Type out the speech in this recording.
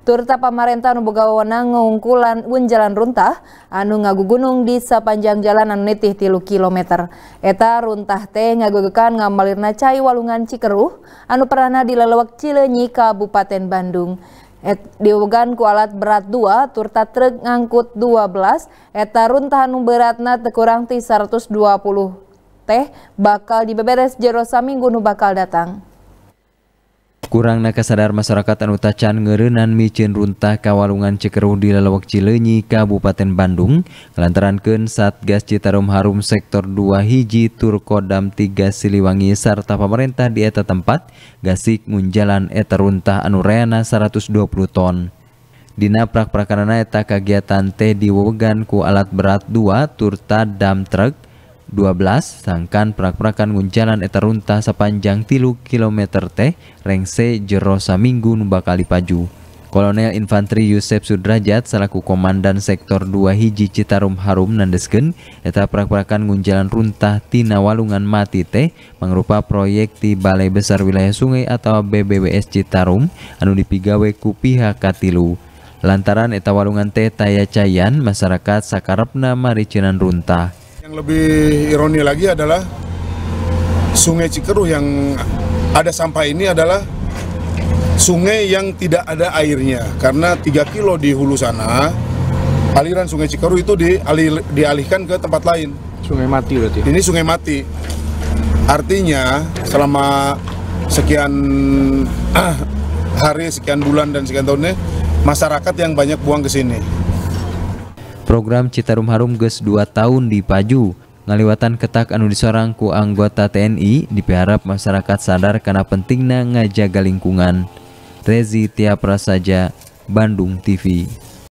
Turta pamarentah nu boga wewenang ngungkulan unjalan runtah anu gunung di sepanjang jalan anu nitih tilu kilometer. Eta runtah teh ngagugekan ngamalirna cai walungan Cikeruh anu pernah di lelewak Cileunyi Kabupaten Bandung. Et, diwogan ku alat berat 2, turta truk ngangkut 12, eta runtah anu beratna tekurang ti 120 teh bakal dibeberes jero saminggu nu bakal datang na kasadar masyarakat anu tacan ngerenan micin runtah kawalungan cekeruh di lelawak Cilenyi Kabupaten Bandung lantaran Ken Satgas Citarum Harum sektor 2 hiji Turkodam 3 Siliwangi serta pemerintah di eta tempat gasik ngunjalan eta runtah anu reana 120 ton Dina prak prakarana eta kegiatan teh diwewegan ku alat berat 2 turta dam truk 12 sangkan perak-perakan gunjalan etarunta sepanjang tilu kilometer teh rengse jerosa minggu nubak kali dipaju. Kolonel Infanteri Yusef Sudrajat selaku Komandan Sektor 2 Hiji Citarum Harum Nandesgen, eta perak-perakan gunjalan runtah tina walungan mati teh mengrupa proyek di Balai Besar Wilayah Sungai atau BBWS Citarum anu dipigawe ku pihak katilu. Lantaran eta walungan teh taya cayan masyarakat sakarepna maricinan runtah. Yang lebih ironi lagi adalah Sungai Cikeruh yang ada sampah ini adalah sungai yang tidak ada airnya karena 3 kilo di hulu sana aliran Sungai Cikeruh itu dialih, dialihkan ke tempat lain. Sungai mati berarti. Ini sungai mati. Artinya selama sekian hari, sekian bulan dan sekian tahunnya masyarakat yang banyak buang ke sini. Program Citarum Harum Ges 2 tahun di Paju. Ngaliwatan ketak anu disorang ku anggota TNI diharap masyarakat sadar karena pentingnya ngajaga lingkungan. Rezi Tia Prasaja, Bandung TV.